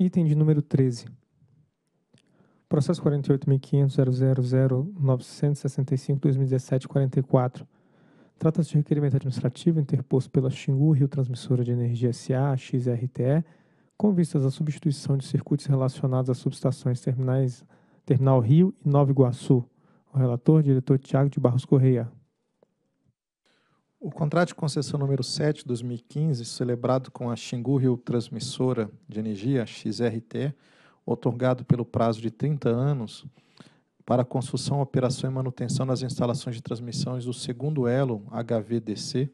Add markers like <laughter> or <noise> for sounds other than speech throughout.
Item de número 13. Processo 48.500.000.965.2017.44. Trata-se de requerimento administrativo interposto pela Xingu Rio Transmissora de Energia S.A., XRTE, com vistas à substituição de circuitos relacionados às subestações terminais Terminal Rio e Nova Iguaçu. O relator, diretor Tiago de Barros Correia. O contrato de concessão número 7 de 2015, celebrado com a Xingu Rio Transmissora de Energia, XRT, otorgado pelo prazo de 30 anos para construção, operação e manutenção nas instalações de transmissões do segundo elo HVDC,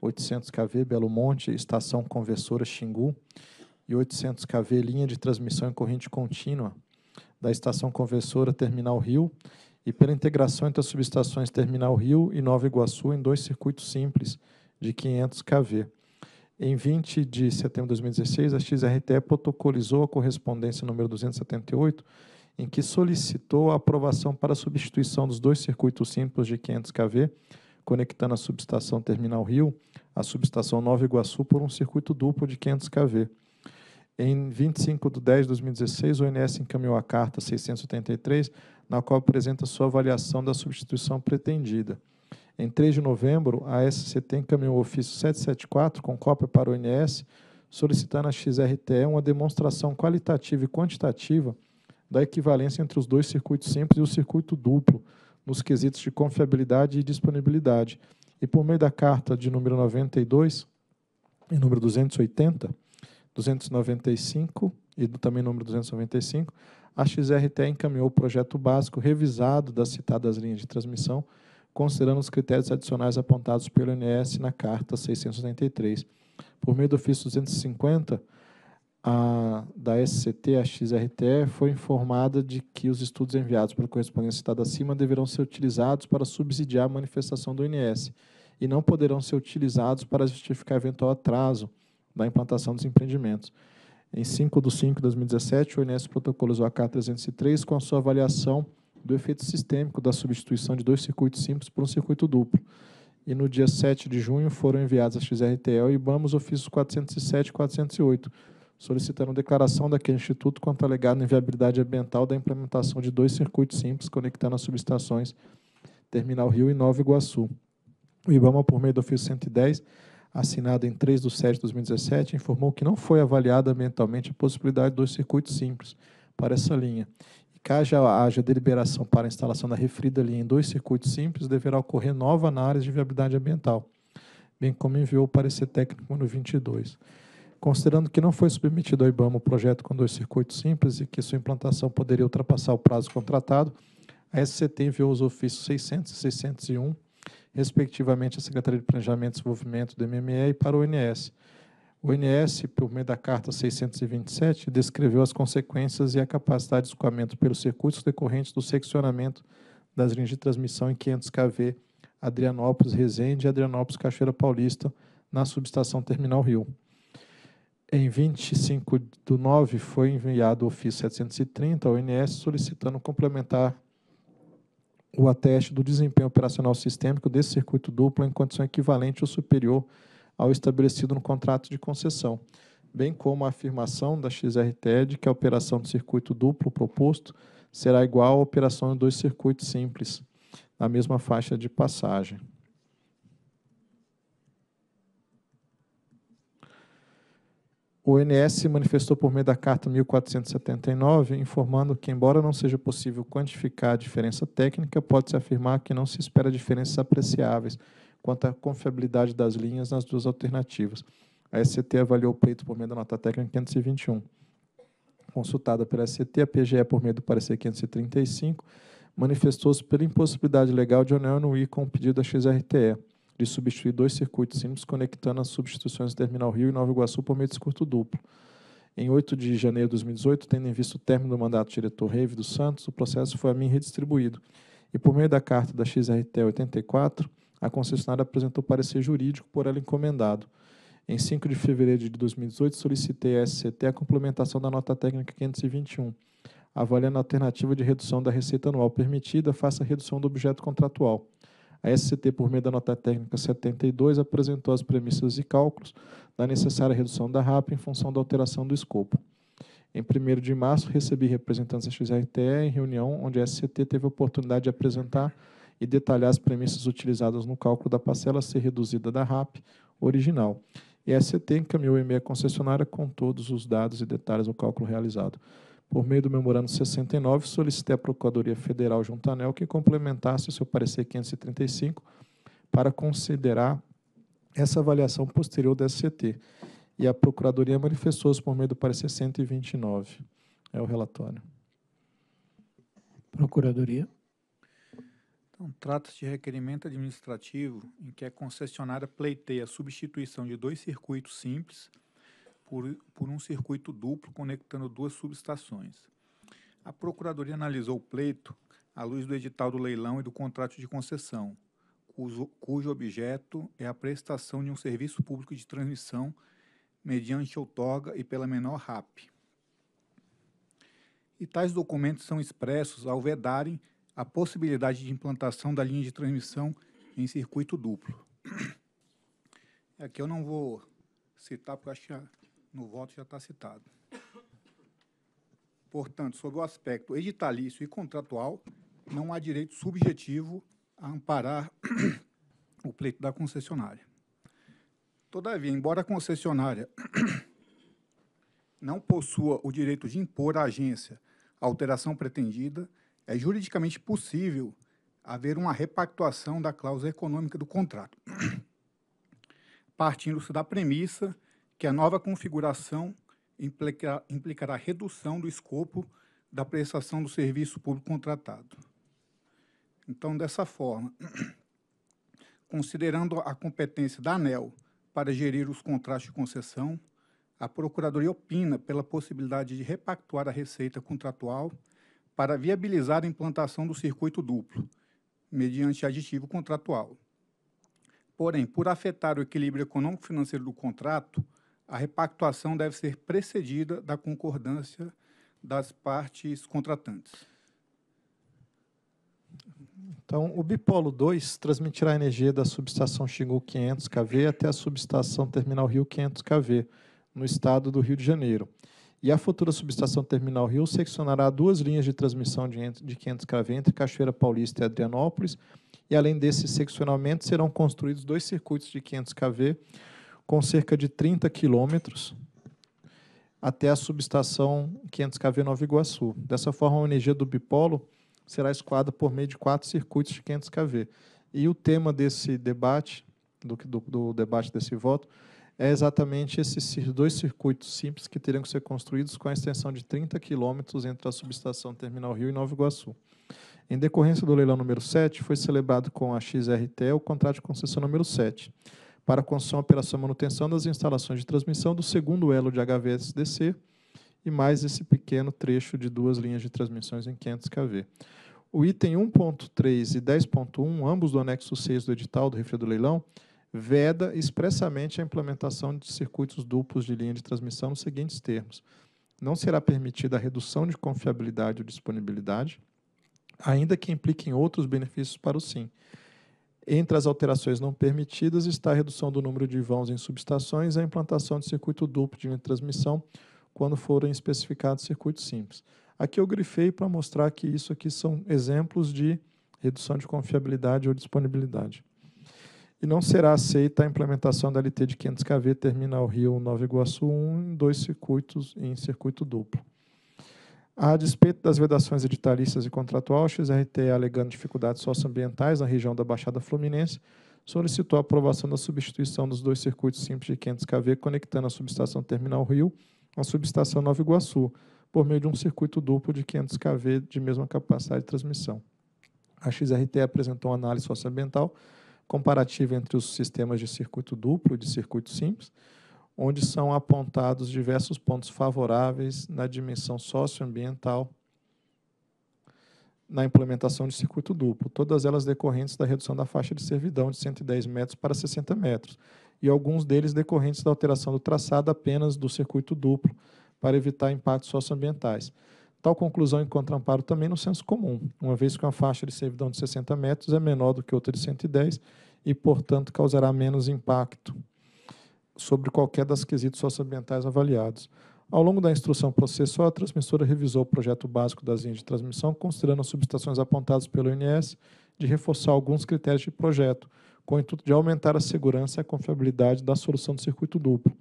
800 kV Belo Monte, estação conversora Xingu, e 800 kV linha de transmissão em corrente contínua da estação conversora Terminal Rio e pela integração entre as subestações Terminal Rio e Nova Iguaçu em dois circuitos simples de 500 kV. Em 20 de setembro de 2016, a XRTE protocolizou a correspondência número 278, em que solicitou a aprovação para a substituição dos dois circuitos simples de 500 kV, conectando a subestação Terminal Rio à subestação Nova Iguaçu por um circuito duplo de 500 kV. Em 25 de 10 de 2016, o ONS encaminhou a carta 683 na qual apresenta sua avaliação da substituição pretendida. Em 3 de novembro, a SCT encaminhou o ofício 774, com cópia para o INS, solicitando à XRTE uma demonstração qualitativa e quantitativa da equivalência entre os dois circuitos simples e o circuito duplo, nos quesitos de confiabilidade e disponibilidade. E por meio da carta de número 92 e número 280, 295 e também número 295, a XRT encaminhou o projeto básico revisado das citadas linhas de transmissão, considerando os critérios adicionais apontados pelo INS na Carta 683. Por meio do ofício 250, a, da SCT, a XRT, foi informada de que os estudos enviados pelo correspondente citado acima deverão ser utilizados para subsidiar a manifestação do INS e não poderão ser utilizados para justificar eventual atraso da implantação dos empreendimentos em 5 de 5 de 2017, o INES protocolizou a k 303 com a sua avaliação do efeito sistêmico da substituição de dois circuitos simples por um circuito duplo. E no dia 7 de junho foram enviados à XRTL e IBAMA ofícios 407 e 408, solicitando declaração daquele instituto quanto à alegada inviabilidade ambiental da implementação de dois circuitos simples conectando as subestações Terminal Rio e Nova Iguaçu. O IBAMA, por meio do ofício 110, assinada em 3 de 7 de 2017, informou que não foi avaliada ambientalmente a possibilidade dos circuitos simples para essa linha. E caso haja deliberação para a instalação da referida linha em dois circuitos simples, deverá ocorrer nova análise de viabilidade ambiental, bem como enviou o parecer técnico no 22. Considerando que não foi submetido ao IBAMA o projeto com dois circuitos simples e que sua implantação poderia ultrapassar o prazo contratado, a SCT enviou os ofícios 600 e 601 respectivamente à Secretaria de Planejamento e Desenvolvimento do MME e para o ONS. O ONS, por meio da Carta 627, descreveu as consequências e a capacidade de escoamento pelos circuitos decorrentes do seccionamento das linhas de transmissão em 500 kV Adrianópolis Resende e Adrianópolis Cachoeira Paulista na subestação Terminal Rio. Em 25 do 9, foi enviado o ofício 730 ao ONS solicitando complementar o ateste do desempenho operacional sistêmico desse circuito duplo em condição equivalente ou superior ao estabelecido no contrato de concessão, bem como a afirmação da XRT de que a operação do circuito duplo proposto será igual à operação de dois circuitos simples, na mesma faixa de passagem. o ONS se manifestou por meio da Carta 1479, informando que, embora não seja possível quantificar a diferença técnica, pode-se afirmar que não se espera diferenças apreciáveis quanto à confiabilidade das linhas nas duas alternativas. A SCT avaliou o pleito por meio da nota técnica 521. Consultada pela SCT, a PGE, por meio do parecer 535, manifestou-se pela impossibilidade legal de união no I com o pedido da XRTE de substituir dois circuitos simples conectando as substituições do Terminal Rio e Nova Iguaçu por meio de curto duplo. Em 8 de janeiro de 2018, tendo em vista o término do mandato do diretor Reive dos Santos, o processo foi a mim redistribuído. E por meio da carta da XRT 84, a concessionária apresentou parecer jurídico por ela encomendado. Em 5 de fevereiro de 2018, solicitei à SCT a complementação da nota técnica 521, avaliando a alternativa de redução da receita anual permitida face à redução do objeto contratual. A SCT, por meio da nota técnica 72, apresentou as premissas e cálculos da necessária redução da RAP em função da alteração do escopo. Em 1 de março, recebi representantes da XRTE em reunião onde a SCT teve a oportunidade de apresentar e detalhar as premissas utilizadas no cálculo da parcela a ser reduzida da RAP original. E a SCT encaminhou o e-mail à concessionária com todos os dados e detalhes do cálculo realizado por meio do memorando 69, solicitei à Procuradoria Federal Juntanel que complementasse o seu parecer 535 para considerar essa avaliação posterior da SCT. E a Procuradoria manifestou-se por meio do parecer 129. É o relatório. Procuradoria. Então, trata-se de requerimento administrativo em que a é concessionária pleiteia a substituição de dois circuitos simples por, por um circuito duplo conectando duas subestações. A Procuradoria analisou o pleito à luz do edital do leilão e do contrato de concessão, cujo, cujo objeto é a prestação de um serviço público de transmissão mediante outorga e pela menor RAP. E tais documentos são expressos ao vedarem a possibilidade de implantação da linha de transmissão em circuito duplo. Aqui <coughs> é eu não vou citar, porque acho que no voto já está citado. Portanto, sobre o aspecto editalício e contratual, não há direito subjetivo a amparar <coughs> o pleito da concessionária. Todavia, embora a concessionária <coughs> não possua o direito de impor à agência a alteração pretendida, é juridicamente possível haver uma repactuação da cláusula econômica do contrato, <coughs> partindo-se da premissa que a nova configuração implica, implicará redução do escopo da prestação do serviço público contratado. Então, dessa forma, <clears throat> considerando a competência da ANEL para gerir os contratos de concessão, a Procuradoria opina pela possibilidade de repactuar a receita contratual para viabilizar a implantação do circuito duplo, mediante aditivo contratual. Porém, por afetar o equilíbrio econômico-financeiro do contrato, a repactuação deve ser precedida da concordância das partes contratantes. Então, o bipolo 2 transmitirá energia da subestação Xingu 500 kV até a subestação Terminal Rio 500 kV, no estado do Rio de Janeiro. E a futura subestação Terminal Rio seccionará duas linhas de transmissão de 500 kV entre Cachoeira Paulista e Adrianópolis, e além desse seccionamento serão construídos dois circuitos de 500 kV com cerca de 30 quilômetros até a subestação 500 kV Nova Iguaçu. Dessa forma, a energia do bipolo será escoada por meio de quatro circuitos de 500 kV. E o tema desse debate, do, do, do debate desse voto, é exatamente esses dois circuitos simples que teriam que ser construídos com a extensão de 30 quilômetros entre a subestação Terminal Rio e Nova Iguaçu. Em decorrência do leilão número 7, foi celebrado com a XRT o contrato de concessão número 7 para a construção, operação e manutenção das instalações de transmissão do segundo elo de HVSDC e mais esse pequeno trecho de duas linhas de transmissões em 500 kV. O item 1.3 e 10.1, ambos do anexo 6 do edital do refil do leilão, veda expressamente a implementação de circuitos duplos de linha de transmissão nos seguintes termos. Não será permitida a redução de confiabilidade ou disponibilidade, ainda que impliquem outros benefícios para o SIM entre as alterações não permitidas está a redução do número de vãos em subestações e a implantação de circuito duplo de transmissão quando forem especificados circuitos simples. Aqui eu grifei para mostrar que isso aqui são exemplos de redução de confiabilidade ou disponibilidade. E não será aceita a implementação da LT de 500 kV Terminal Rio 9 Iguaçu 1 em dois circuitos em circuito duplo. A despeito das vedações editalistas e contratual, a XRT, alegando dificuldades socioambientais na região da Baixada Fluminense, solicitou a aprovação da substituição dos dois circuitos simples de 500 kV conectando a subestação Terminal Rio à subestação Nova Iguaçu, por meio de um circuito duplo de 500 kV de mesma capacidade de transmissão. A XRT apresentou uma análise socioambiental comparativa entre os sistemas de circuito duplo e de circuito simples, onde são apontados diversos pontos favoráveis na dimensão socioambiental na implementação de circuito duplo, todas elas decorrentes da redução da faixa de servidão de 110 metros para 60 metros, e alguns deles decorrentes da alteração do traçado apenas do circuito duplo, para evitar impactos socioambientais. Tal conclusão encontra amparo também no senso comum, uma vez que uma faixa de servidão de 60 metros é menor do que outra de 110 e, portanto, causará menos impacto sobre qualquer das quesitos socioambientais avaliados. Ao longo da instrução processual, a transmissora revisou o projeto básico das linhas de transmissão, considerando as substações apontadas pelo INS de reforçar alguns critérios de projeto, com o intuito de aumentar a segurança e a confiabilidade da solução do circuito duplo.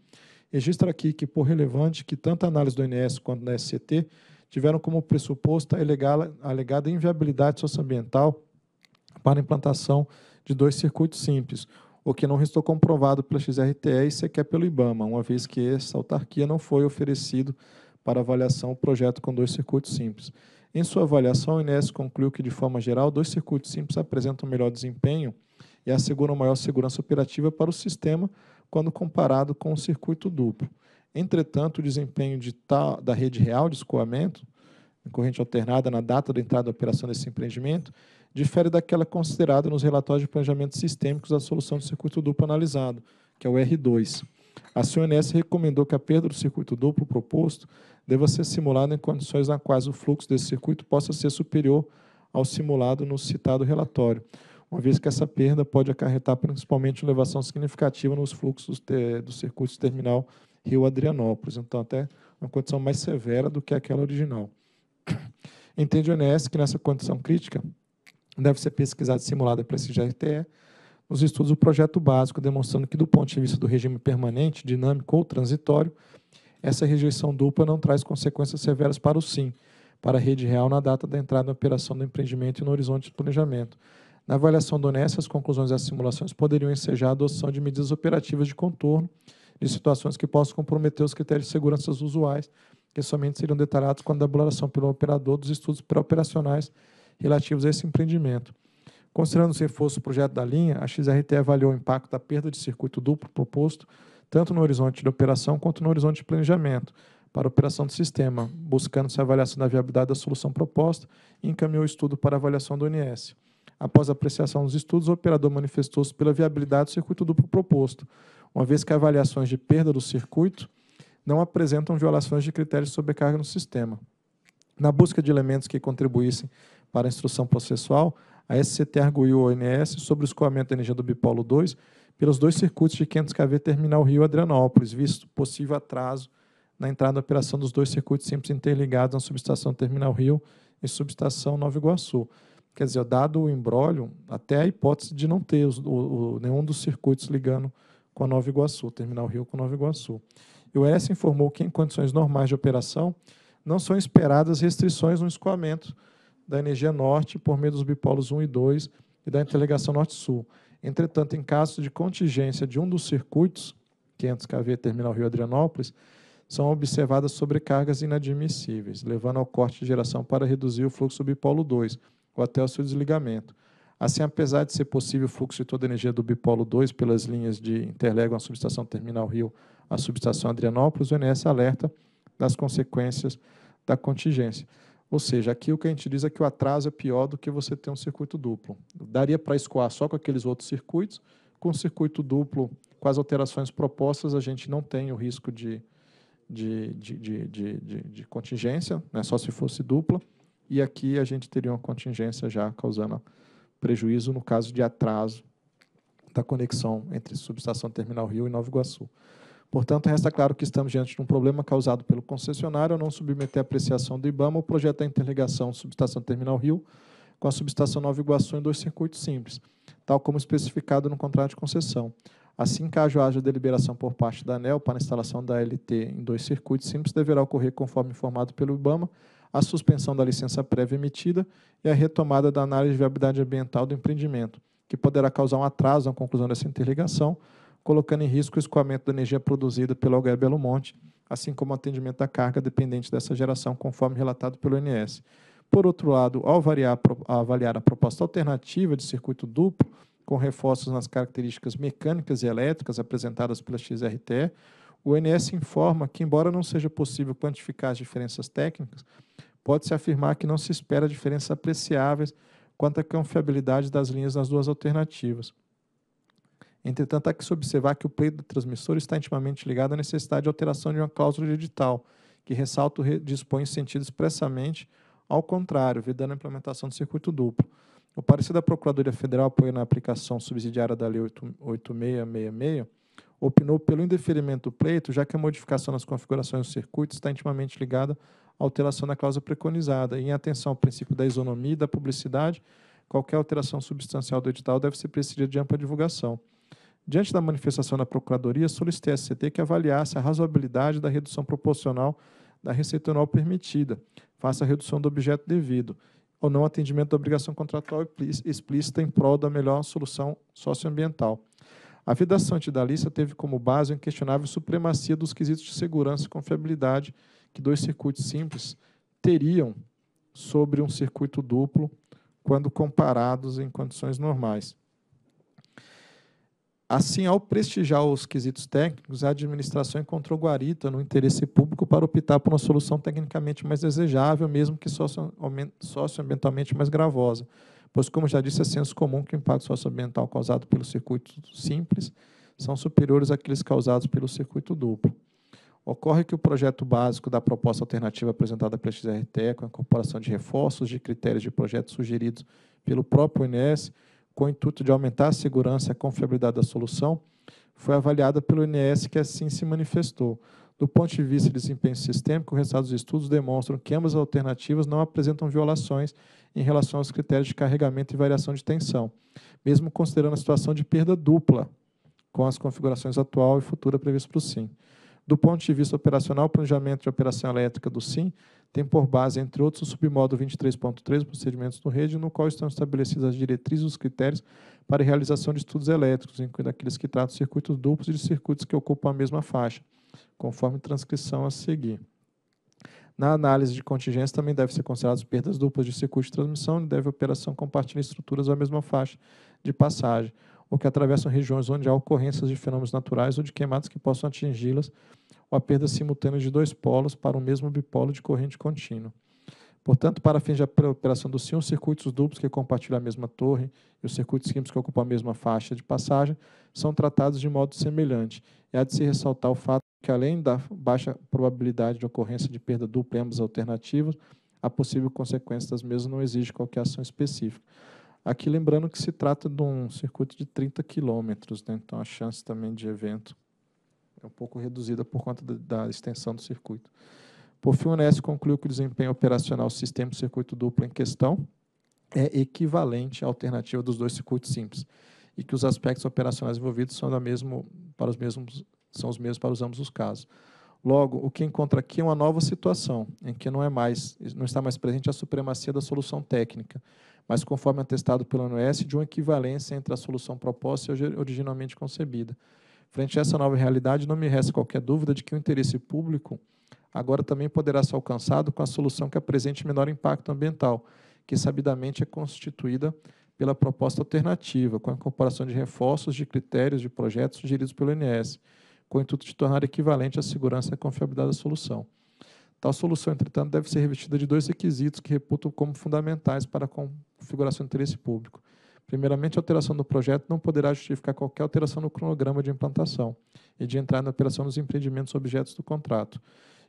Registro aqui que, por relevante, que tanto a análise do INS quanto da SCT tiveram como pressuposto alegada, a alegada inviabilidade socioambiental para a implantação de dois circuitos simples, o que não restou comprovado pela XRTE e sequer pelo IBAMA, uma vez que essa autarquia não foi oferecido para avaliação o projeto com dois circuitos simples. Em sua avaliação, o INES concluiu que, de forma geral, dois circuitos simples apresentam melhor desempenho e asseguram maior segurança operativa para o sistema quando comparado com o circuito duplo. Entretanto, o desempenho de tal, da rede real de escoamento, em corrente alternada na data da entrada da operação desse empreendimento, difere daquela considerada nos relatórios de planejamento sistêmicos da solução do circuito duplo analisado, que é o R2. A CNS recomendou que a perda do circuito duplo proposto deva ser simulada em condições nas quais o fluxo desse circuito possa ser superior ao simulado no citado relatório, uma vez que essa perda pode acarretar principalmente elevação significativa nos fluxos do circuito terminal Rio-Adrianópolis, então até uma condição mais severa do que aquela original. Entende o INS que nessa condição crítica deve ser pesquisada e simulada para esse GRTE nos estudos do projeto básico, demonstrando que, do ponto de vista do regime permanente, dinâmico ou transitório, essa rejeição dupla não traz consequências severas para o sim, para a rede real na data da entrada na operação do empreendimento e no horizonte do planejamento. Na avaliação do NES, as conclusões das simulações poderiam ensejar a adoção de medidas operativas de contorno de situações que possam comprometer os critérios de segurança usuais, que somente seriam detalhados quando a elaboração pelo operador dos estudos pré-operacionais relativos a esse empreendimento. Considerando se fosse o projeto da linha, a XRT avaliou o impacto da perda de circuito duplo proposto, tanto no horizonte de operação quanto no horizonte de planejamento, para a operação do sistema, buscando-se a avaliação da viabilidade da solução proposta e encaminhou o estudo para avaliação do ONS. Após a apreciação dos estudos, o operador manifestou-se pela viabilidade do circuito duplo proposto, uma vez que avaliações de perda do circuito não apresentam violações de critérios de sobrecarga no sistema. Na busca de elementos que contribuíssem para a instrução processual, a SCT arguiu o ONS sobre o escoamento da energia do bipolo 2 pelos dois circuitos de 500 kV Terminal Rio-Adrianópolis, visto possível atraso na entrada da operação dos dois circuitos simples interligados na subestação Terminal Rio e subestação Nova Iguaçu. Quer dizer, dado o embrólio, até a hipótese de não ter o, o, nenhum dos circuitos ligando com a Nova Iguaçu, Terminal Rio com Nova Iguaçu. E o ES informou que, em condições normais de operação, não são esperadas restrições no escoamento da energia norte por meio dos bipolos 1 e 2 e da interligação norte-sul. Entretanto, em caso de contingência de um dos circuitos, 500 kV Terminal Rio Adrianópolis, são observadas sobrecargas inadmissíveis, levando ao corte de geração para reduzir o fluxo do bipolo 2, ou até o seu desligamento. Assim, apesar de ser possível o fluxo de toda a energia do bipolo 2 pelas linhas de interlegam a subestação Terminal Rio à subestação Adrianópolis, o INS alerta das consequências da contingência. Ou seja, aqui o que a gente diz é que o atraso é pior do que você ter um circuito duplo. Daria para escoar só com aqueles outros circuitos. Com o circuito duplo, com as alterações propostas, a gente não tem o risco de, de, de, de, de contingência, né? só se fosse dupla. E aqui a gente teria uma contingência já causando prejuízo no caso de atraso da conexão entre subestação Terminal Rio e Nova Iguaçu. Portanto, resta claro que estamos diante de um problema causado pelo concessionário ao não submeter à apreciação do IBAMA o projeto da interligação subestação Terminal Rio com a subestação Nova Iguaçu em dois circuitos simples, tal como especificado no contrato de concessão. Assim, caso haja deliberação por parte da ANEL para a instalação da LT em dois circuitos simples, deverá ocorrer, conforme informado pelo IBAMA, a suspensão da licença prévia emitida e a retomada da análise de viabilidade ambiental do empreendimento, que poderá causar um atraso na conclusão dessa interligação, colocando em risco o escoamento da energia produzida pelo Algar Belo Monte, assim como o atendimento da carga dependente dessa geração, conforme relatado pelo INS. Por outro lado, ao variar, avaliar a proposta alternativa de circuito duplo, com reforços nas características mecânicas e elétricas apresentadas pela XRT, o INS informa que, embora não seja possível quantificar as diferenças técnicas, pode-se afirmar que não se espera diferenças apreciáveis quanto à confiabilidade das linhas nas duas alternativas. Entretanto, há que se observar que o pleito do transmissor está intimamente ligado à necessidade de alteração de uma cláusula de edital, que ressalto dispõe sentido expressamente ao contrário, vedando a implementação do circuito duplo. O parecer da Procuradoria Federal apoiando na aplicação subsidiária da Lei 8666, opinou pelo indeferimento do pleito, já que a modificação nas configurações do circuito está intimamente ligada à alteração da cláusula preconizada, e em atenção ao princípio da isonomia e da publicidade, qualquer alteração substancial do edital deve ser precedida de ampla divulgação. Diante da manifestação da Procuradoria, solicitei a CT que avaliasse a razoabilidade da redução proporcional da receita anual permitida, faça a redução do objeto devido, ou não atendimento da obrigação contratual explícita em prol da melhor solução socioambiental. A vedação lista teve como base a inquestionável supremacia dos quesitos de segurança e confiabilidade que dois circuitos simples teriam sobre um circuito duplo quando comparados em condições normais. Assim, ao prestigiar os quesitos técnicos, a administração encontrou guarita no interesse público para optar por uma solução tecnicamente mais desejável, mesmo que socioambientalmente mais gravosa, pois, como já disse, é senso comum que o impacto socioambiental causado pelo circuito simples são superiores àqueles causados pelo circuito duplo. Ocorre que o projeto básico da proposta alternativa apresentada pela XRT, com a incorporação de reforços de critérios de projeto sugeridos pelo próprio INES, com o intuito de aumentar a segurança e a confiabilidade da solução, foi avaliada pelo INS que assim se manifestou. Do ponto de vista de desempenho sistêmico, os resultados dos estudos demonstram que ambas as alternativas não apresentam violações em relação aos critérios de carregamento e variação de tensão, mesmo considerando a situação de perda dupla com as configurações atual e futura previstas para o SIM. Do ponto de vista operacional, o planejamento de operação elétrica do SIM tem por base, entre outros, o submódulo 23.3, procedimentos no rede, no qual estão estabelecidas as diretrizes e os critérios para a realização de estudos elétricos, incluindo aqueles que tratam circuitos duplos e de circuitos que ocupam a mesma faixa, conforme transcrição a seguir. Na análise de contingência também deve ser consideradas perdas duplas de circuito de transmissão e deve a operação compartilhar estruturas da mesma faixa de passagem, ou que atravessam regiões onde há ocorrências de fenômenos naturais ou de queimadas que possam atingi-las ou a perda simultânea de dois polos para o mesmo bipolo de corrente contínua. Portanto, para fins de operação do SIM, os circuitos duplos que compartilham a mesma torre e os circuitos simples que ocupam a mesma faixa de passagem são tratados de modo semelhante. E há de se ressaltar o fato que, além da baixa probabilidade de ocorrência de perda dupla em ambas alternativas, a possível consequência das mesmas não exige qualquer ação específica. Aqui lembrando que se trata de um circuito de 30 quilômetros, né? então a chance também de evento é um pouco reduzida por conta da, da extensão do circuito. Por fim, o NS concluiu que o desempenho operacional do sistema de circuito duplo em questão é equivalente à alternativa dos dois circuitos simples e que os aspectos operacionais envolvidos são, da mesmo, para os mesmos, são os mesmos para os ambos os casos. Logo, o que encontra aqui é uma nova situação, em que não, é mais, não está mais presente a supremacia da solução técnica, mas conforme atestado pelo ANS, de uma equivalência entre a solução proposta e originalmente concebida. Frente a essa nova realidade, não me resta qualquer dúvida de que o interesse público agora também poderá ser alcançado com a solução que apresente menor impacto ambiental, que sabidamente é constituída pela proposta alternativa, com a incorporação de reforços de critérios de projetos sugeridos pelo INS, com o intuito de tornar equivalente a segurança e a confiabilidade da solução. Tal solução, entretanto, deve ser revestida de dois requisitos que reputam como fundamentais para a configuração do interesse público. Primeiramente, a alteração do projeto não poderá justificar qualquer alteração no cronograma de implantação e de entrada na operação dos empreendimentos objetos do contrato.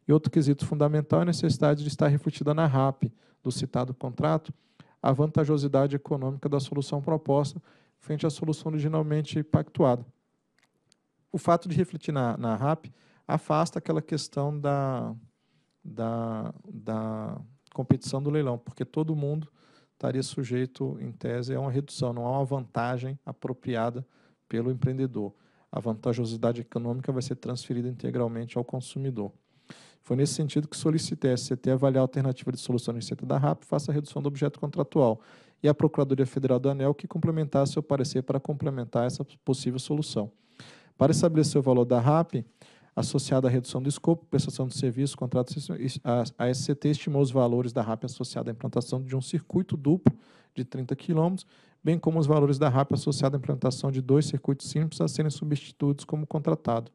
E outro quesito fundamental é a necessidade de estar refletida na RAP do citado contrato a vantajosidade econômica da solução proposta frente à solução originalmente pactuada. O fato de refletir na, na RAP afasta aquela questão da, da, da competição do leilão, porque todo mundo estaria sujeito, em tese, a uma redução, não há uma vantagem apropriada pelo empreendedor. A vantajosidade econômica vai ser transferida integralmente ao consumidor. Foi nesse sentido que solicitei a SCT avaliar a alternativa de solução em receita da RAP faça a redução do objeto contratual e a Procuradoria Federal do ANEL que complementasse o parecer para complementar essa possível solução. Para estabelecer o valor da RAP, associada à redução do escopo, prestação de serviço, contrato a, a SCT estimou os valores da RAP associada à implantação de um circuito duplo de 30 km, bem como os valores da RAP associada à implantação de dois circuitos simples a serem substituídos como contratado.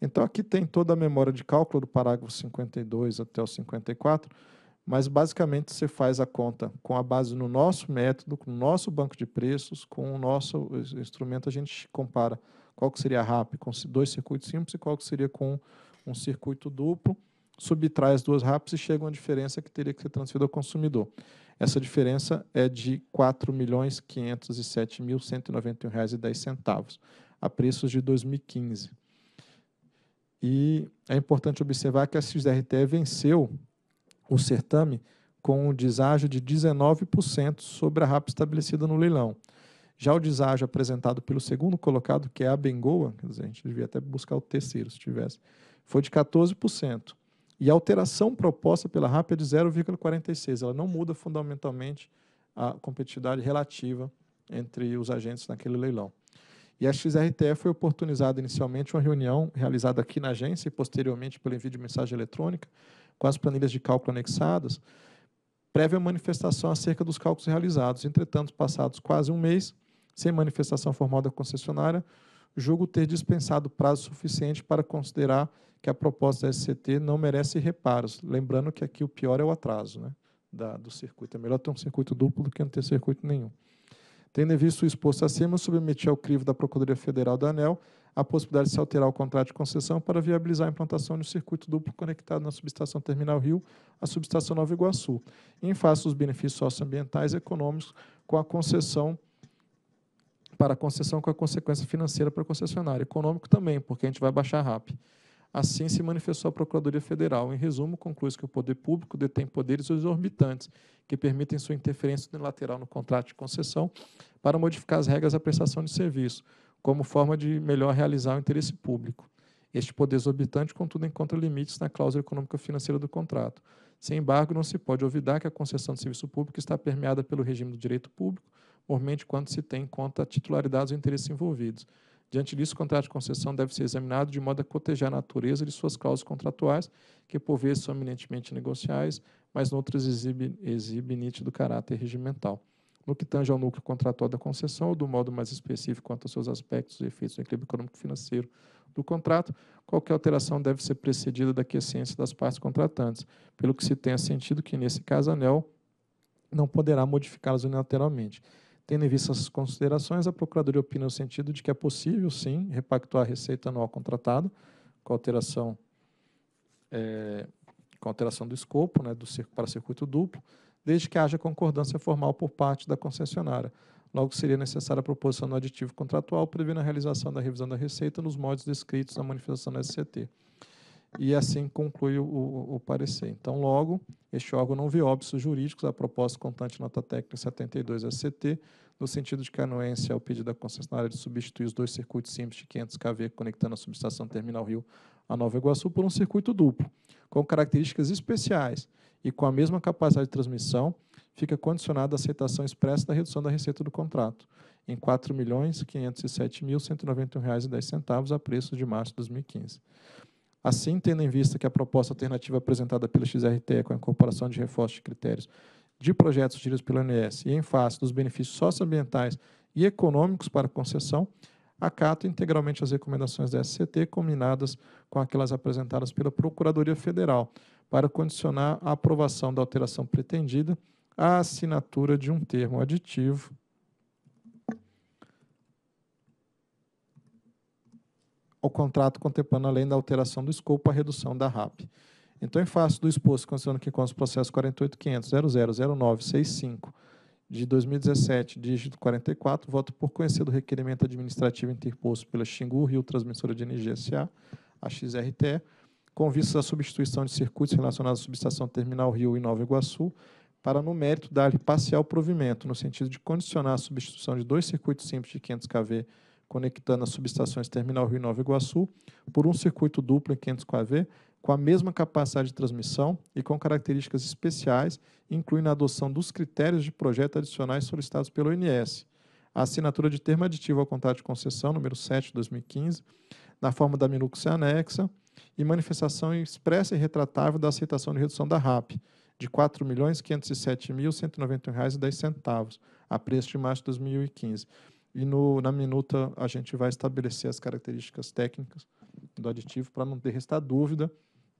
Então, aqui tem toda a memória de cálculo do parágrafo 52 até o 54, mas basicamente você faz a conta com a base no nosso método, com o nosso banco de preços, com o nosso instrumento, a gente compara qual que seria a RAP com dois circuitos simples e qual que seria com um circuito duplo, subtrai as duas RAPs e chega a uma diferença que teria que ser transferida ao consumidor. Essa diferença é de R$ 4.507.191,10, a preços de 2015. E é importante observar que a XRTE venceu o certame com um deságio de 19% sobre a RAP estabelecida no leilão. Já o deságio apresentado pelo segundo colocado, que é a Bengoa, quer dizer, a gente devia até buscar o terceiro se tivesse, foi de 14%. E a alteração proposta pela RAP é de 0,46%. Ela não muda fundamentalmente a competitividade relativa entre os agentes naquele leilão. E a XRTE foi oportunizada inicialmente uma reunião realizada aqui na agência e posteriormente pelo envio de mensagem eletrônica, com as planilhas de cálculo anexadas, prévia manifestação acerca dos cálculos realizados. Entretanto, passados quase um mês, sem manifestação formal da concessionária, julgo ter dispensado prazo suficiente para considerar que a proposta da SCT não merece reparos. Lembrando que aqui o pior é o atraso né, da, do circuito. É melhor ter um circuito duplo do que não ter circuito nenhum. Tendo visto o exposto acima, submeti ao crivo da Procuradoria Federal da ANEL a possibilidade de se alterar o contrato de concessão para viabilizar a implantação de um circuito duplo conectado na subestação Terminal Rio à subestação Nova Iguaçu, em face dos benefícios socioambientais e econômicos com a concessão para a concessão com a consequência financeira para o concessionário, econômico também, porque a gente vai baixar a RAP. Assim se manifestou a Procuradoria Federal. Em resumo, conclui-se que o poder público detém poderes exorbitantes que permitem sua interferência unilateral no contrato de concessão para modificar as regras da prestação de serviço, como forma de melhor realizar o interesse público. Este poder exorbitante, contudo, encontra limites na cláusula econômica financeira do contrato. Sem embargo, não se pode olvidar que a concessão de serviço público está permeada pelo regime do direito público, mormente quando se tem em conta a titularidade dos interesses envolvidos. Diante disso, o contrato de concessão deve ser examinado de modo a cotejar a natureza de suas cláusulas contratuais, que por vezes são eminentemente negociais, mas noutras exibe, exibe nítido caráter regimental. No que tange ao núcleo contratual da concessão, ou do modo mais específico quanto aos seus aspectos e efeitos no equilíbrio econômico financeiro do contrato, qualquer alteração deve ser precedida da quiescência das partes contratantes, pelo que se tenha sentido que, nesse caso, a ANEL não poderá modificá-las unilateralmente. Tendo em vista essas considerações, a Procuradoria opina no sentido de que é possível, sim, repactuar a receita anual contratada com alteração, é, com alteração do escopo né, do, para circuito duplo, desde que haja concordância formal por parte da concessionária. Logo, seria necessária a proposição no aditivo contratual prevendo a realização da revisão da receita nos modos descritos na manifestação da SCT e assim conclui o, o, o, parecer. Então, logo, este órgão não viu óbitos jurídicos à proposta contante nota técnica 72 SCT, no sentido de que a anuência ao pedido da concessionária de substituir os dois circuitos simples de 500 kV conectando a subestação Terminal Rio a Nova Iguaçu por um circuito duplo, com características especiais e com a mesma capacidade de transmissão, fica condicionada à aceitação expressa da redução da receita do contrato em R$ 4.507.191,10 a preço de março de 2015. Assim, tendo em vista que a proposta alternativa apresentada pela XRTE é com a incorporação de reforço de critérios de projetos geridos pelo INS e em face dos benefícios socioambientais e econômicos para a concessão, acata integralmente as recomendações da SCT combinadas com aquelas apresentadas pela Procuradoria Federal para condicionar a aprovação da alteração pretendida à assinatura de um termo aditivo ao contrato contemplando, além da alteração do escopo, a redução da RAP. Então, em é face do exposto, considerando que consta o processo 48.500.000965 de 2017, dígito 44, voto por conhecer do requerimento administrativo interposto pela Xingu Rio Transmissora de Energia SA, a XRT, com vista à substituição de circuitos relacionados à subestação Terminal Rio e Nova Iguaçu, para, no mérito, dar-lhe parcial provimento, no sentido de condicionar a substituição de dois circuitos simples de 500 kV conectando as subestações Terminal Rio Nova Iguaçu por um circuito duplo em 500 kV, com a mesma capacidade de transmissão e com características especiais, incluindo a adoção dos critérios de projeto adicionais solicitados pelo INS. A assinatura de termo aditivo ao contrato de concessão, número 7 de 2015, na forma da minúcia anexa, e manifestação expressa e retratável da aceitação de redução da RAP, de R$ 4.507.191,10, a preço de março de 2015. E no, na minuta a gente vai estabelecer as características técnicas do aditivo para não ter restar dúvida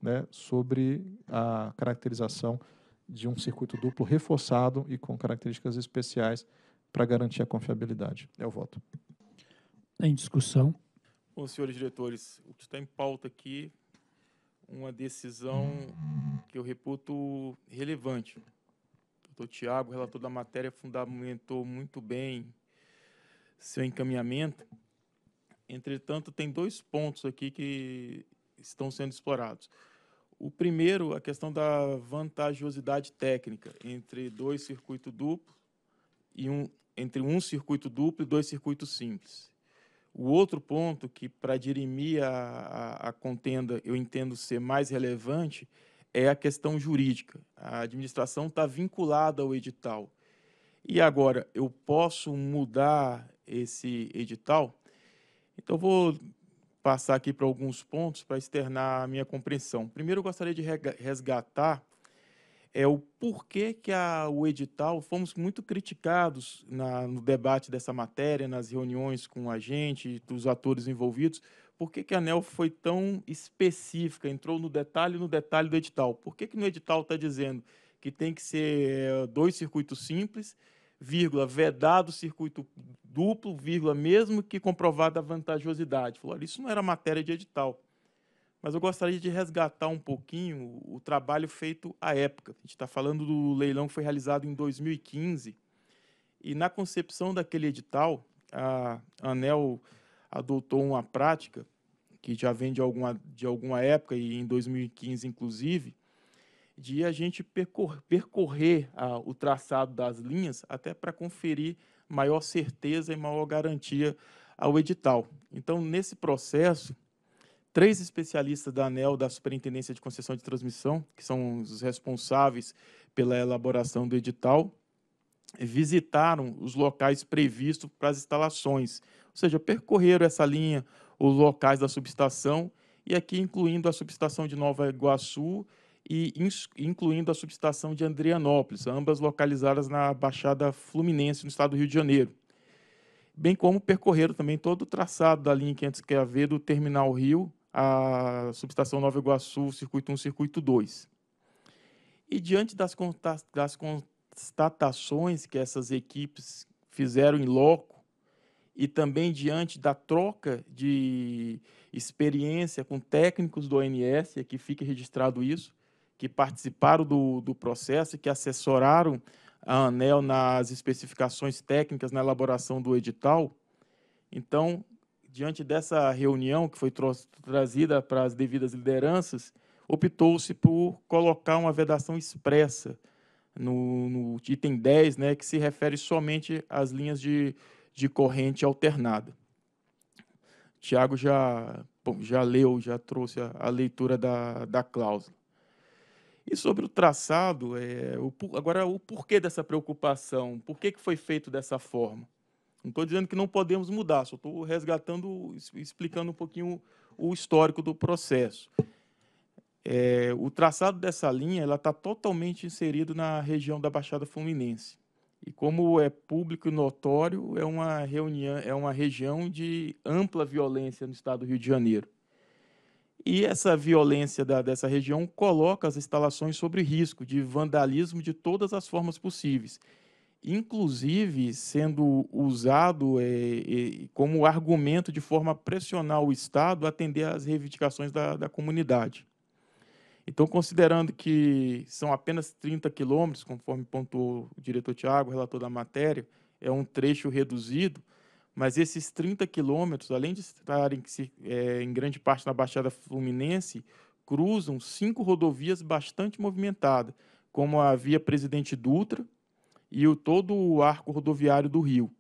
né, sobre a caracterização de um circuito duplo reforçado e com características especiais para garantir a confiabilidade. É o voto. Em discussão. Bom, senhores diretores, o que está em pauta aqui uma decisão que eu reputo relevante. O doutor Tiago, relator da matéria, fundamentou muito bem seu encaminhamento. Entretanto, tem dois pontos aqui que estão sendo explorados. O primeiro, a questão da vantajosidade técnica entre dois circuitos duplos e um entre um circuito duplo e dois circuitos simples. O outro ponto que, para dirimir a, a, a, contenda, eu entendo ser mais relevante é a questão jurídica. A administração está vinculada ao edital. E agora, eu posso mudar esse edital. Então, vou passar aqui para alguns pontos para externar a minha compreensão. Primeiro, eu gostaria de resgatar é o porquê que a, o edital, fomos muito criticados na, no debate dessa matéria, nas reuniões com a gente, dos atores envolvidos, por que, que a ANEL foi tão específica, entrou no detalhe no detalhe do edital? Por que, que no edital está dizendo que tem que ser é, dois circuitos simples vírgula, vedado circuito duplo, vírgula, mesmo que comprovada a vantajosidade. Falou, isso não era matéria de edital. Mas eu gostaria de resgatar um pouquinho o trabalho feito à época. A gente está falando do leilão que foi realizado em 2015. E na concepção daquele edital, a ANEL adotou uma prática que já vem de alguma, de alguma época, e em 2015, inclusive, de a gente percorrer, ah, o traçado das linhas até para conferir maior certeza e maior garantia ao edital. Então, nesse processo, três especialistas da ANEL, da Superintendência de Concessão de Transmissão, que são os responsáveis pela elaboração do edital, visitaram os locais previstos para as instalações, ou seja, percorreram essa linha, os locais da subestação, e aqui incluindo a subestação de Nova Iguaçu e incluindo a subestação de Andrianópolis, ambas localizadas na Baixada Fluminense, no estado do Rio de Janeiro. Bem como percorreram também todo o traçado da linha 500 é ver do Terminal Rio à subestação Nova Iguaçu, Circuito 1, Circuito 2. E diante das, das constatações que essas equipes fizeram em loco, e também diante da troca de experiência com técnicos do ONS, aqui é fica registrado isso, que participaram do, do processo e que assessoraram a ANEL nas especificações técnicas na elaboração do edital. Então, diante dessa reunião que foi trazida para as devidas lideranças, optou-se por colocar uma vedação expressa no, no, item 10, né, que se refere somente às linhas de, de corrente alternada. Tiago já, já leu, já trouxe a, a leitura da, da cláusula. E sobre o traçado, é, o, agora o porquê dessa preocupação? Por que, que foi feito dessa forma? Não estou dizendo que não podemos mudar, só estou resgatando, explicando um pouquinho o, histórico do processo. É, o traçado dessa linha ela está totalmente inserido na região da Baixada Fluminense. E como é público e notório, é uma, reunião, é uma região de ampla violência no estado do Rio de Janeiro. E essa violência da, dessa região coloca as instalações sob risco de vandalismo de todas as formas possíveis, inclusive sendo usado é, é, como argumento de forma a pressionar o Estado a atender às reivindicações da, da comunidade. Então, considerando que são apenas 30 quilômetros, conforme pontuou o diretor Tiago, relator da matéria, é um trecho reduzido, mas esses 30 quilômetros, além de estarem é, em grande parte na Baixada Fluminense, cruzam cinco rodovias bastante movimentadas, como a Via Presidente Dutra e o, todo o arco rodoviário do Rio.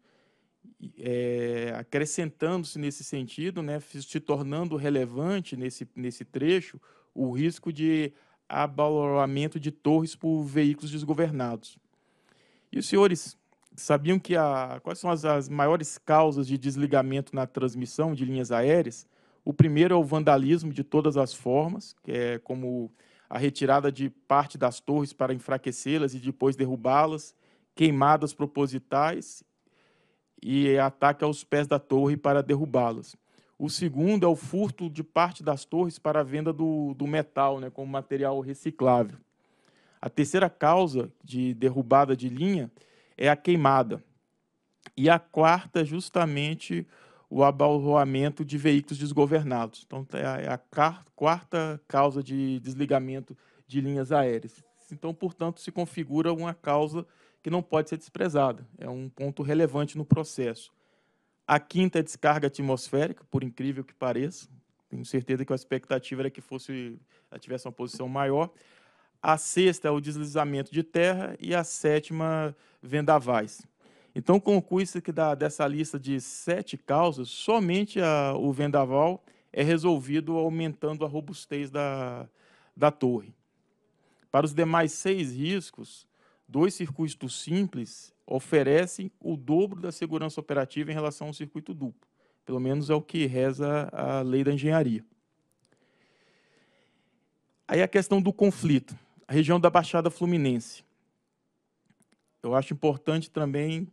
É, Acrescentando-se nesse sentido, né, se tornando relevante nesse, nesse trecho, o risco de abaloramento de torres por veículos desgovernados. E os senhores sabiam que a, quais são as, as maiores causas de desligamento na transmissão de linhas aéreas? O primeiro é o vandalismo de todas as formas, que é como a retirada de parte das torres para enfraquecê-las e depois derrubá-las, queimadas propositais e ataque aos pés da torre para derrubá-las. O segundo é o furto de parte das torres para a venda do, do metal, né, como material reciclável. A terceira causa de derrubada de linha é a queimada. E a quarta, justamente, o abalroamento de veículos desgovernados. Então, tá, é a é quarta causa de desligamento de linhas aéreas. Então, portanto, se configura uma causa que não pode ser desprezada. É um ponto relevante no processo. A quinta é descarga atmosférica, por incrível que pareça. Tenho certeza que a expectativa era que fosse, tivesse uma posição maior a sexta é o deslizamento de terra e a sétima, vendavais. Então, conclui-se que da, dessa lista de sete causas, somente a, o vendaval é resolvido aumentando a robustez da, da torre. Para os demais seis riscos, dois circuitos simples oferecem o dobro da segurança operativa em relação ao circuito duplo. Pelo menos é o que reza a lei da engenharia. Aí a questão do conflito a região da Baixada Fluminense. Eu acho importante também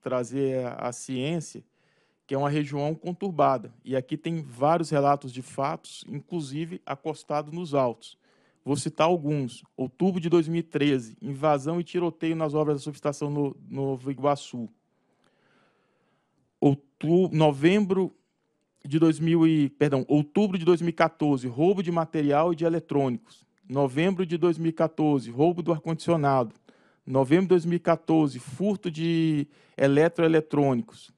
trazer a, a ciência, que é uma região conturbada. E aqui tem vários relatos de fatos, inclusive acostado nos altos. Vou citar alguns. Outubro de 2013, invasão e tiroteio nas obras da subestação no Novo Iguaçu. Outubro, novembro de 2000 e, perdão, outubro de 2014, roubo de material e de eletrônicos novembro de 2014, roubo do ar-condicionado. Novembro de 2014, furto de eletroeletrônicos.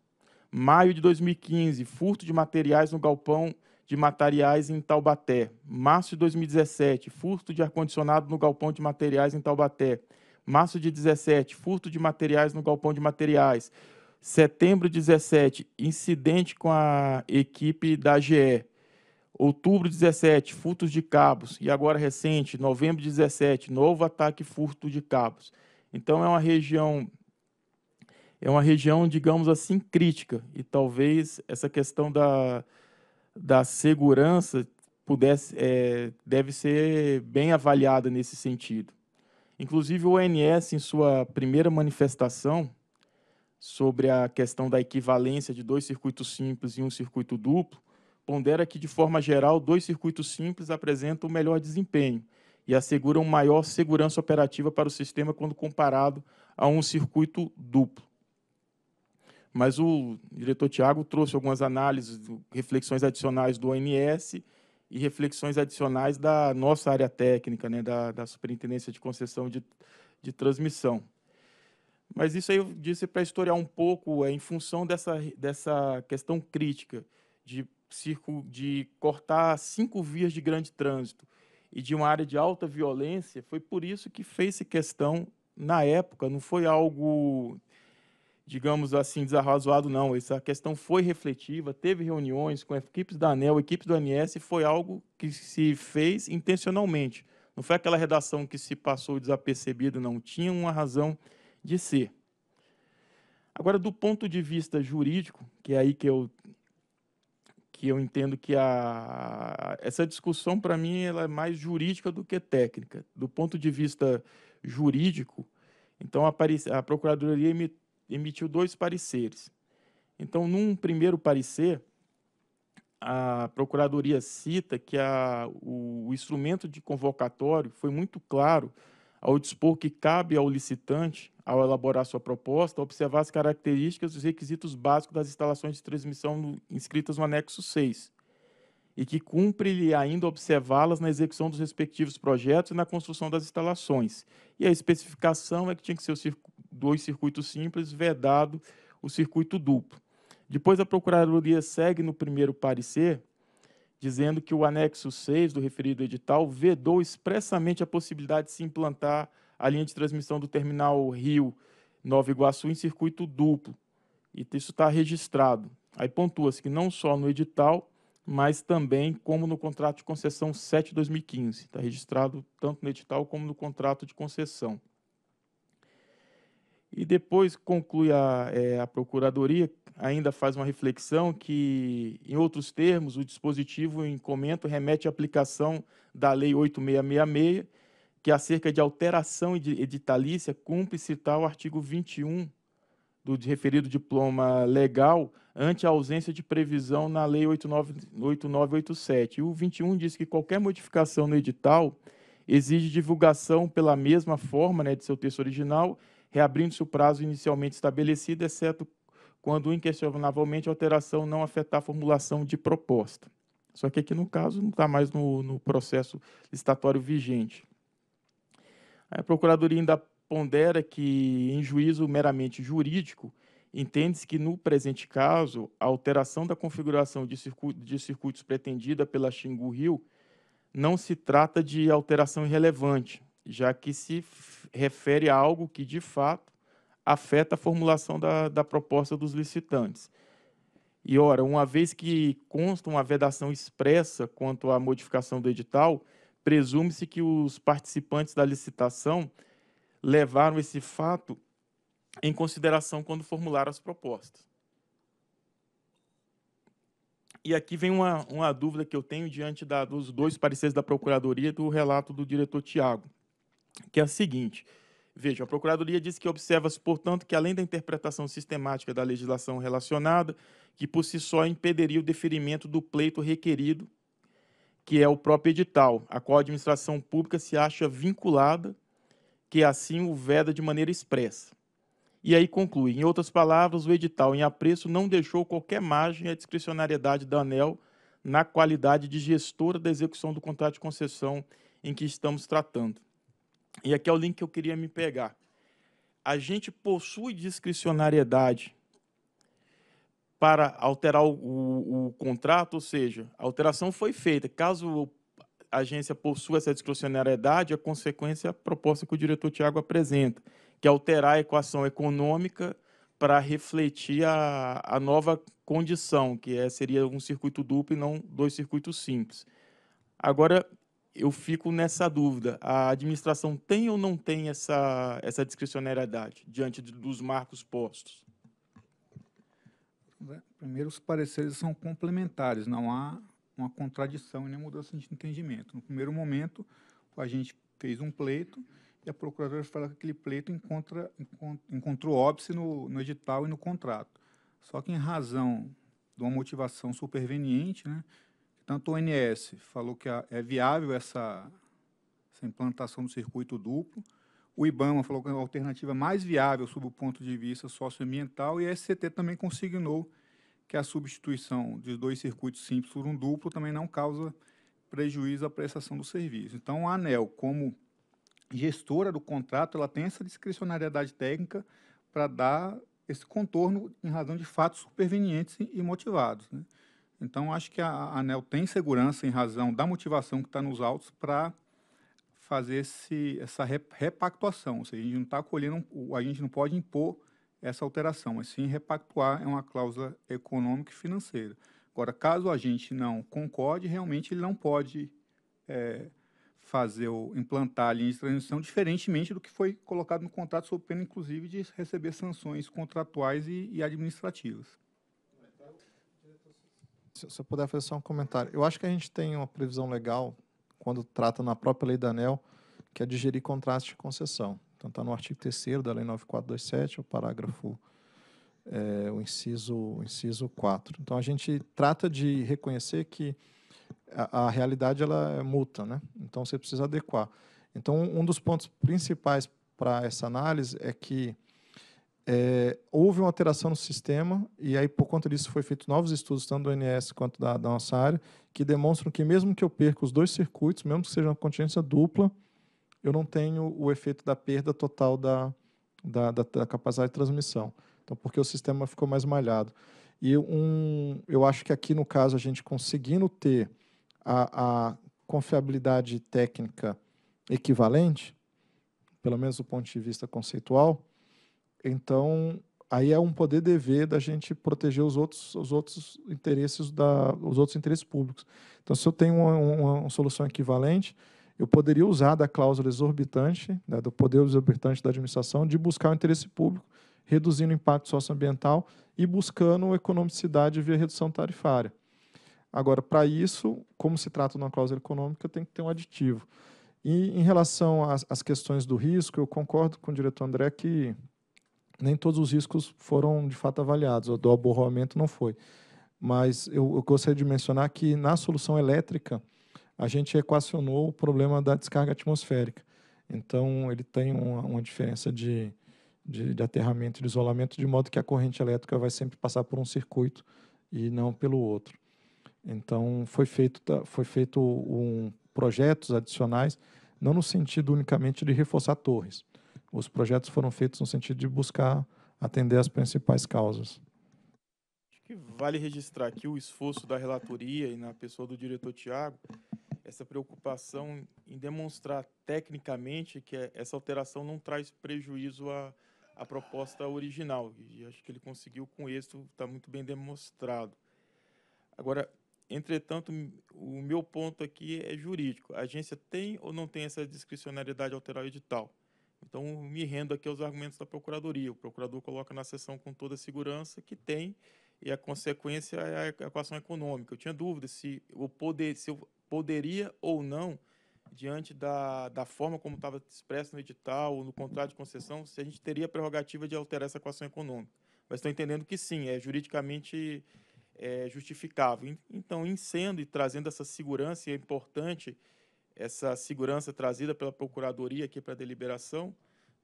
Maio de 2015, furto de materiais no galpão de materiais em Taubaté. Março de 2017, furto de ar-condicionado no galpão de materiais em Taubaté. Março de 17, furto de materiais no galpão de materiais. Setembro de 17, incidente com a equipe da GE. Outubro 17, furtos de cabos. E agora recente, novembro 17, novo ataque furto de cabos. Então é uma região é uma região, digamos assim, crítica. E talvez essa questão da, da segurança pudesse, é, deve ser bem avaliada nesse sentido. Inclusive, o ONS, em sua primeira manifestação sobre a questão da equivalência de dois circuitos simples e um circuito duplo, pondera que, de forma geral, dois circuitos simples apresentam melhor desempenho e asseguram maior segurança operativa para o sistema quando comparado a um circuito duplo. Mas o diretor Tiago trouxe algumas análises, reflexões adicionais do ONS e reflexões adicionais da nossa área técnica, né, da, da Superintendência de Concessão de, de Transmissão. Mas isso aí eu disse para historiar um pouco é, em função dessa, dessa questão crítica de circo de cortar cinco vias de grande trânsito e de uma área de alta violência, foi por isso que fez-se questão na época, não foi algo, digamos assim, desarrazoado, não. Essa questão foi refletiva, teve reuniões com equipes da ANEL, equipes do ANS, foi algo que se fez intencionalmente. Não foi aquela redação que se passou desapercebida, não. Tinha uma razão de ser. Agora, do ponto de vista jurídico, que é aí que eu que eu entendo que a, essa discussão, para mim, ela é mais jurídica do que técnica. Do ponto de vista jurídico, então a, a Procuradoria emitiu dois pareceres. Então, num primeiro parecer, a Procuradoria cita que a, o, o instrumento de convocatório foi muito claro ao dispor que cabe ao licitante, ao elaborar sua proposta, observar as características e os requisitos básicos das instalações de transmissão inscritas no anexo 6, e que cumpre-lhe ainda observá-las na execução dos respectivos projetos e na construção das instalações. E a especificação é que tinha que ser dois circuitos simples, vedado o circuito duplo. Depois, a Procuradoria segue no primeiro parecer dizendo que o anexo 6 do referido edital vedou expressamente a possibilidade de se implantar a linha de transmissão do terminal Rio Nova Iguaçu em circuito duplo. E isso está registrado. Aí pontua-se que não só no edital, mas também como no contrato de concessão 7-2015. Está registrado tanto no edital como no contrato de concessão. E depois conclui a, é, a Procuradoria, ainda faz uma reflexão que, em outros termos, o dispositivo em comento remete à aplicação da Lei 8666, que acerca de alteração editalícia cumpre citar o artigo 21 do referido diploma legal ante a ausência de previsão na Lei 8987. o 21 diz que qualquer modificação no edital exige divulgação pela mesma forma né, de seu texto original reabrindo-se o prazo inicialmente estabelecido, exceto quando inquestionavelmente a alteração não afetar a formulação de proposta. Só que aqui, no caso, não está mais no, no, processo licitatório vigente. A Procuradoria ainda pondera que, em juízo meramente jurídico, entende-se que, no presente caso, a alteração da configuração de, de circuitos pretendida pela Xingu Rio não se trata de alteração irrelevante, já que se refere a algo que, de fato, afeta a formulação da, da proposta dos licitantes. E, ora, uma vez que consta uma vedação expressa quanto à modificação do edital, presume-se que os participantes da licitação levaram esse fato em consideração quando formularam as propostas. E aqui vem uma, uma dúvida que eu tenho diante da, dos dois pareceres da Procuradoria e do relato do diretor Tiago que é a seguinte. Vejam, a Procuradoria diz que observa-se, portanto, que além da interpretação sistemática da legislação relacionada, que por si só impediria o deferimento do pleito requerido, que é o próprio edital, a qual a administração pública se acha vinculada, que assim o veda de maneira expressa. E aí conclui, em outras palavras, o edital em apreço não deixou qualquer margem à discricionariedade da ANEL na qualidade de gestora da execução do contrato de concessão em que estamos tratando. E aqui é o link que eu queria me pegar. A gente possui discricionariedade para alterar o, o, o contrato, ou seja, a alteração foi feita. Caso a agência possua essa discricionariedade, a consequência é a proposta que o diretor Tiago apresenta, que é alterar a equação econômica para refletir a, a nova condição, que é, seria um circuito duplo e não dois circuitos simples. Agora, eu fico nessa dúvida. A administração tem ou não tem essa, essa discricionariedade diante de, dos marcos postos? Primeiro, os pareceres são complementares, não há uma contradição e nem mudança de entendimento. No primeiro momento, a gente fez um pleito e a procuradora fala que aquele pleito encontra, encontrou óbice no, no edital e no contrato. Só que, em razão de uma motivação superveniente, né, tanto o ONS falou que é viável essa, essa implantação do circuito duplo, o IBAMA falou que é uma alternativa mais viável sob o ponto de vista socioambiental e a SCT também consignou que a substituição de dois circuitos simples por um duplo também não causa prejuízo à prestação do serviço. Então, a ANEL, como gestora do contrato, ela tem essa discricionariedade técnica para dar esse contorno em razão de fatos supervenientes e motivados. Né? Então, acho que a ANEL tem segurança em razão da motivação que está nos autos para fazer esse, essa repactuação. Ou seja, a gente não está colhendo, a gente não pode impor essa alteração, mas sim repactuar é uma cláusula econômica e financeira. Agora, caso a gente não concorde, realmente ele não pode é, fazer ou implantar a linha de transmissão, diferentemente do que foi colocado no contrato, sob pena, inclusive, de receber sanções contratuais e, e administrativas se, eu puder fazer só um comentário. Eu acho que a gente tem uma previsão legal, quando trata na própria lei da ANEL, que é de gerir contraste de concessão. Então, está no artigo 3 da Lei 9427, é o parágrafo, é, o inciso, o inciso 4. Então, a gente trata de reconhecer que a, a realidade ela é multa, né? então você precisa adequar. Então, um dos pontos principais para essa análise é que é, houve uma alteração no sistema e aí por conta disso foi feito novos estudos tanto do NS quanto da, da nossa área que demonstram que mesmo que eu perca os dois circuitos, mesmo que seja uma continência dupla, eu não tenho o efeito da perda total da, da, da, da capacidade de transmissão. Então, porque o sistema ficou mais malhado. E um, eu acho que aqui no caso a gente conseguindo ter a, a confiabilidade técnica equivalente, pelo menos do ponto de vista conceitual, então, aí é um poder dever da gente proteger os outros, os outros interesses da, os outros interesses públicos. Então, se eu tenho uma, uma, uma solução equivalente, eu poderia usar da cláusula exorbitante, né, do poder exorbitante da administração, de buscar o interesse público, reduzindo o impacto socioambiental e buscando economicidade via redução tarifária. Agora, para isso, como se trata de uma cláusula econômica, tem que ter um aditivo. E em relação às, às questões do risco, eu concordo com o diretor André que nem todos os riscos foram de fato avaliados, o do aborroamento não foi. Mas eu, eu gostaria de mencionar que na solução elétrica, a gente equacionou o problema da descarga atmosférica. Então, ele tem uma, uma diferença de, de, de aterramento e de isolamento, de modo que a corrente elétrica vai sempre passar por um circuito e não pelo outro. Então, foi feito, foi feito um, projetos adicionais, não no sentido unicamente de reforçar torres, os projetos foram feitos no sentido de buscar atender as principais causas. Acho que vale registrar aqui o esforço da relatoria e na pessoa do diretor Tiago, essa preocupação em demonstrar tecnicamente que é, essa alteração não traz prejuízo à, à proposta original. E acho que ele conseguiu com êxito, está muito bem demonstrado. Agora, entretanto, o meu ponto aqui é jurídico. A agência tem ou não tem essa discricionariedade alterar o edital? Então, me rendo aqui aos argumentos da Procuradoria. O procurador coloca na sessão com toda a segurança que tem e a consequência é a equação econômica. Eu tinha dúvida se eu, poder, se eu poderia ou não, diante da, da forma como estava expresso no edital ou no contrato de concessão, se a gente teria a prerrogativa de alterar essa equação econômica. Mas estou entendendo que sim, é juridicamente é, justificável. Então, em sendo e trazendo essa segurança, é importante essa segurança trazida pela Procuradoria aqui para a deliberação,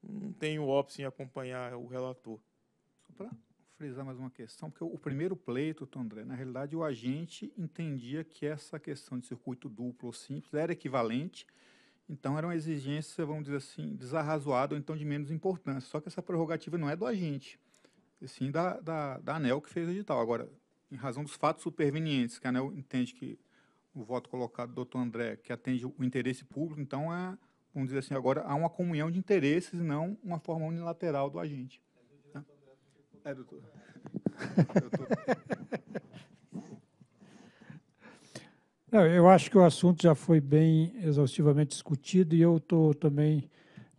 não tenho óbice em acompanhar o relator. Só para frisar mais uma questão, porque o primeiro pleito, André, na realidade o agente entendia que essa questão de circuito duplo ou simples era equivalente, então era uma exigência, vamos dizer assim, desarrazoada ou então de menos importância. Só que essa prerrogativa não é do agente, e sim da, da, da ANEL que fez o edital. Agora, em razão dos fatos supervenientes, que a ANEL entende que o voto colocado do doutor André, que atende o interesse público, então é, vamos dizer assim, agora há uma comunhão de interesses e não uma forma unilateral do agente. É, doutor. <laughs> Não, eu acho que o assunto já foi bem exaustivamente discutido e eu estou também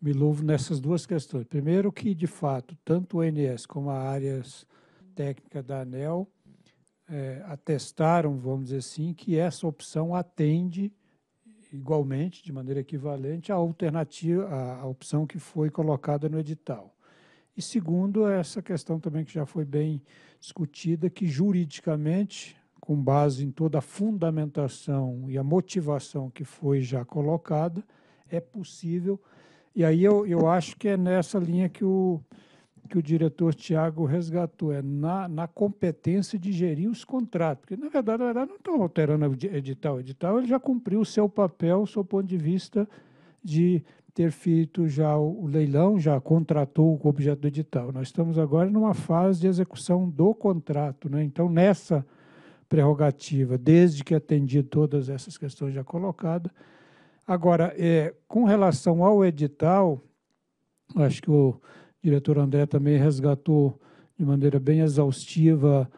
me louvo nessas duas questões. Primeiro que, de fato, tanto o ONS como a áreas técnica da ANEL é, atestaram, vamos dizer assim, que essa opção atende igualmente, de maneira equivalente, à alternativa, à, à opção que foi colocada no edital. E segundo, essa questão também que já foi bem discutida, que juridicamente, com base em toda a fundamentação e a motivação que foi já colocada, é possível. E aí eu, eu acho que é nessa linha que o, que o diretor Tiago resgatou, é na, na competência de gerir os contratos, porque, na verdade, na verdade não estão alterando o edital. O edital ele já cumpriu o seu papel, o seu ponto de vista de ter feito já o leilão, já contratou o objeto do edital. Nós estamos agora numa fase de execução do contrato. Né? Então, nessa prerrogativa, desde que atendi todas essas questões já colocadas. Agora, é, com relação ao edital, acho que o diretor André também resgatou de maneira bem exaustiva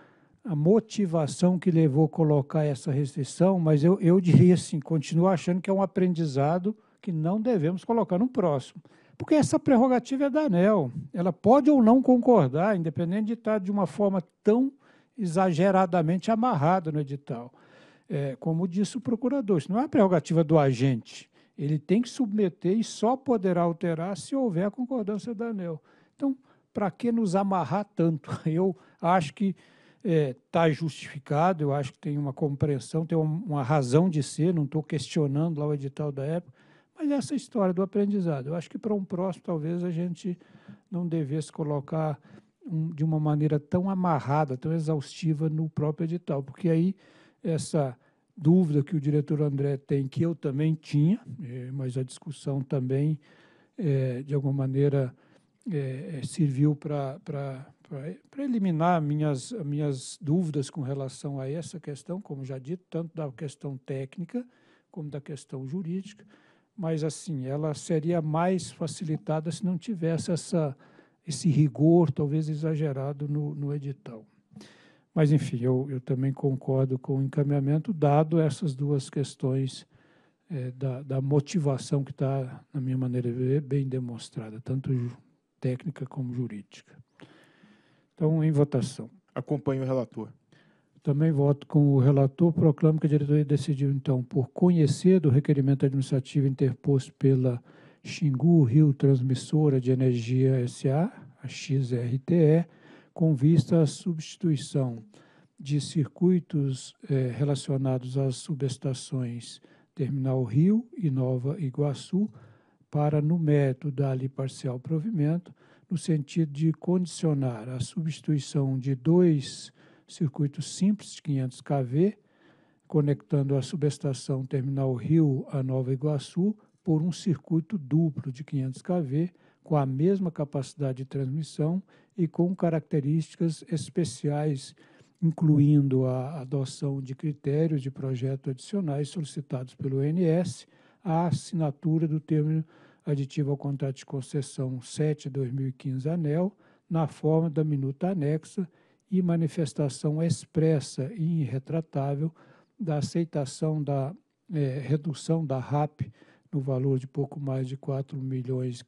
a motivação que levou a colocar essa restrição, mas eu, eu diria assim, continuo achando que é um aprendizado que não devemos colocar no próximo. Porque essa prerrogativa é da ANEL. Ela pode ou não concordar, independente de estar de uma forma tão exageradamente amarrada no edital. É, como disse o procurador, isso não é a prerrogativa do agente. Ele tem que submeter e só poderá alterar se houver a concordância da ANEL. Então, para que nos amarrar tanto? <laughs> Eu acho que está é, tá justificado, eu acho que tem uma compreensão, tem uma razão de ser, não estou questionando lá o edital da época, mas essa é história do aprendizado, eu acho que para um próximo talvez a gente não devesse colocar um, de uma maneira tão amarrada, tão exaustiva no próprio edital, porque aí essa dúvida que o diretor André tem, que eu também tinha, é, mas a discussão também, é, de alguma maneira, é, é serviu para eliminar minhas, minhas dúvidas com relação a essa questão, como já dito, tanto da questão técnica como da questão jurídica, mas assim, ela seria mais facilitada se não tivesse essa, esse rigor, talvez exagerado, no, no edital. Mas, enfim, eu, eu também concordo com o encaminhamento, dado essas duas questões é, da, da, motivação que está, na minha maneira de ver, bem demonstrada, tanto técnica como jurídica. Então, em votação. Acompanho o relator. Também voto com o relator. Proclamo que a diretoria decidiu, então, por conhecer do requerimento administrativo interposto pela Xingu Rio Transmissora de Energia S.A., a XRTE, com vista à substituição de circuitos eh, relacionados às subestações Terminal Rio e Nova Iguaçu para, no método da ali parcial provimento, no sentido de condicionar a substituição de dois circuitos simples de 500 kV, conectando a subestação Terminal Rio a Nova Iguaçu, por um circuito duplo de 500 kV, com a mesma capacidade de transmissão e com características especiais, incluindo a adoção de critérios de projeto adicionais solicitados pelo ONS, a assinatura do termo aditivo ao contrato de concessão 7-2015 ANEL, na forma da minuta anexa e manifestação expressa e irretratável da aceitação da é, redução da RAP no valor de pouco mais de R$ milhões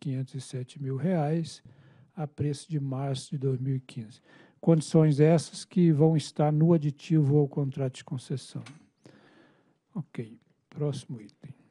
mil reais, a preço de março de 2015. Condições essas que vão estar no aditivo ao contrato de concessão. Ok, próximo item.